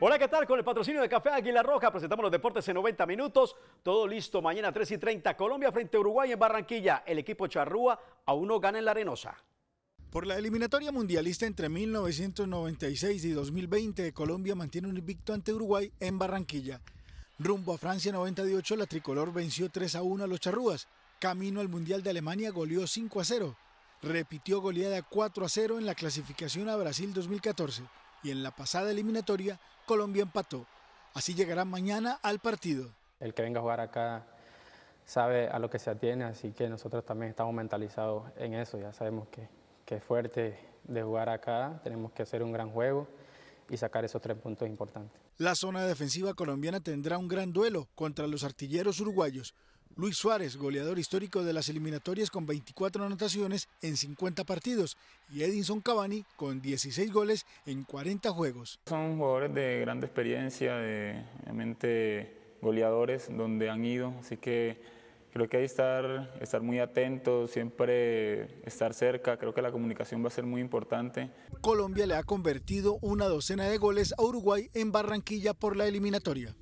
Hola, ¿qué tal? Con el patrocinio de Café Águila Roja presentamos los deportes en 90 minutos. Todo listo, mañana 3 y 30, Colombia frente a Uruguay en Barranquilla. El equipo charrúa a uno gana en la arenosa. Por la eliminatoria mundialista entre 1996 y 2020, Colombia mantiene un invicto ante Uruguay en Barranquilla. Rumbo a Francia 98, la tricolor venció 3 a 1 a los charrúas. Camino al Mundial de Alemania goleó 5 a 0. Repitió goleada 4 a 0 en la clasificación a Brasil 2014 y en la pasada eliminatoria Colombia empató. Así llegará mañana al partido. El que venga a jugar acá sabe a lo que se atiene, así que nosotros también estamos mentalizados en eso, ya sabemos que, que es fuerte de jugar acá, tenemos que hacer un gran juego y sacar esos tres puntos importantes. La zona defensiva colombiana tendrá un gran duelo contra los artilleros uruguayos, Luis Suárez, goleador histórico de las eliminatorias con 24 anotaciones en 50 partidos, y Edinson Cavani con 16 goles en 40 juegos. Son jugadores de gran experiencia, de goleadores donde han ido, así que creo que hay que estar, estar muy atentos, siempre estar cerca, creo que la comunicación va a ser muy importante. Colombia le ha convertido una docena de goles a Uruguay en Barranquilla por la eliminatoria.